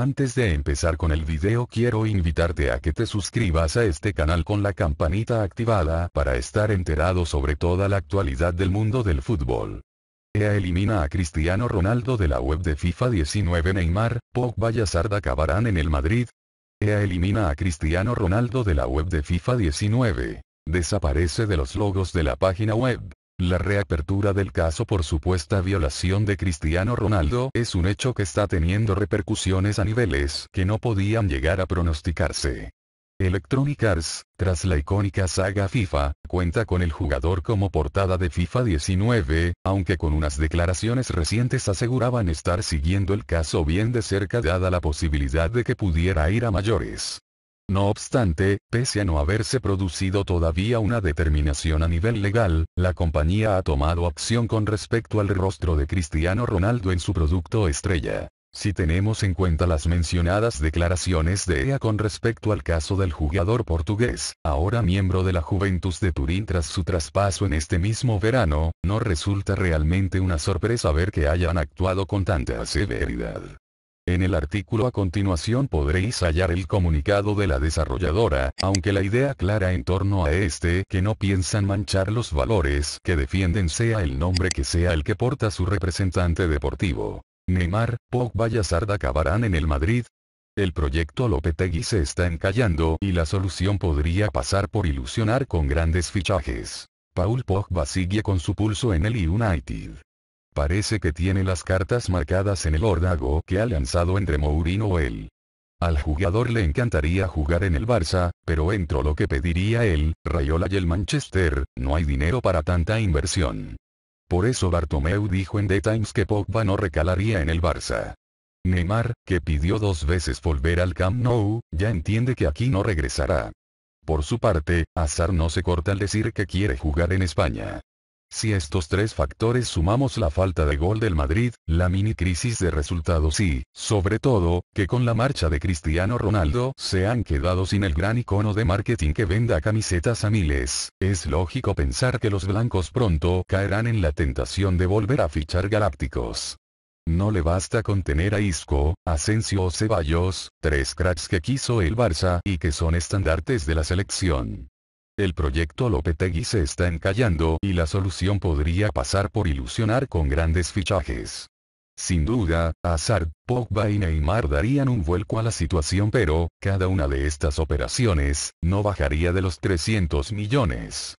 Antes de empezar con el video quiero invitarte a que te suscribas a este canal con la campanita activada para estar enterado sobre toda la actualidad del mundo del fútbol. EA elimina a Cristiano Ronaldo de la web de FIFA 19 Neymar, Pogba y Hazard acabarán en el Madrid. EA elimina a Cristiano Ronaldo de la web de FIFA 19. Desaparece de los logos de la página web. La reapertura del caso por supuesta violación de Cristiano Ronaldo es un hecho que está teniendo repercusiones a niveles que no podían llegar a pronosticarse. Electronic Arts, tras la icónica saga FIFA, cuenta con el jugador como portada de FIFA 19, aunque con unas declaraciones recientes aseguraban estar siguiendo el caso bien de cerca dada la posibilidad de que pudiera ir a mayores. No obstante, pese a no haberse producido todavía una determinación a nivel legal, la compañía ha tomado acción con respecto al rostro de Cristiano Ronaldo en su producto estrella. Si tenemos en cuenta las mencionadas declaraciones de EA con respecto al caso del jugador portugués, ahora miembro de la Juventus de Turín tras su traspaso en este mismo verano, no resulta realmente una sorpresa ver que hayan actuado con tanta severidad. En el artículo a continuación podréis hallar el comunicado de la desarrolladora, aunque la idea clara en torno a este que no piensan manchar los valores que defienden sea el nombre que sea el que porta su representante deportivo. Neymar, Pogba y Hazard acabarán en el Madrid, el proyecto Lopetegui se está encallando y la solución podría pasar por ilusionar con grandes fichajes. Paul Pogba sigue con su pulso en el United. Parece que tiene las cartas marcadas en el órdago que ha lanzado entre Mourinho o él. Al jugador le encantaría jugar en el Barça, pero entre lo que pediría él, Rayola y el Manchester, no hay dinero para tanta inversión. Por eso Bartomeu dijo en The Times que Pogba no recalaría en el Barça. Neymar, que pidió dos veces volver al Camp Nou, ya entiende que aquí no regresará. Por su parte, Azar no se corta al decir que quiere jugar en España. Si estos tres factores sumamos la falta de gol del Madrid, la mini crisis de resultados y, sobre todo, que con la marcha de Cristiano Ronaldo se han quedado sin el gran icono de marketing que venda camisetas a miles, es lógico pensar que los blancos pronto caerán en la tentación de volver a fichar galácticos. No le basta con tener a Isco, Asensio o Ceballos, tres cracks que quiso el Barça y que son estandartes de la selección. El proyecto Lopetegui se está encallando y la solución podría pasar por ilusionar con grandes fichajes. Sin duda, Hazard, Pogba y Neymar darían un vuelco a la situación pero, cada una de estas operaciones, no bajaría de los 300 millones.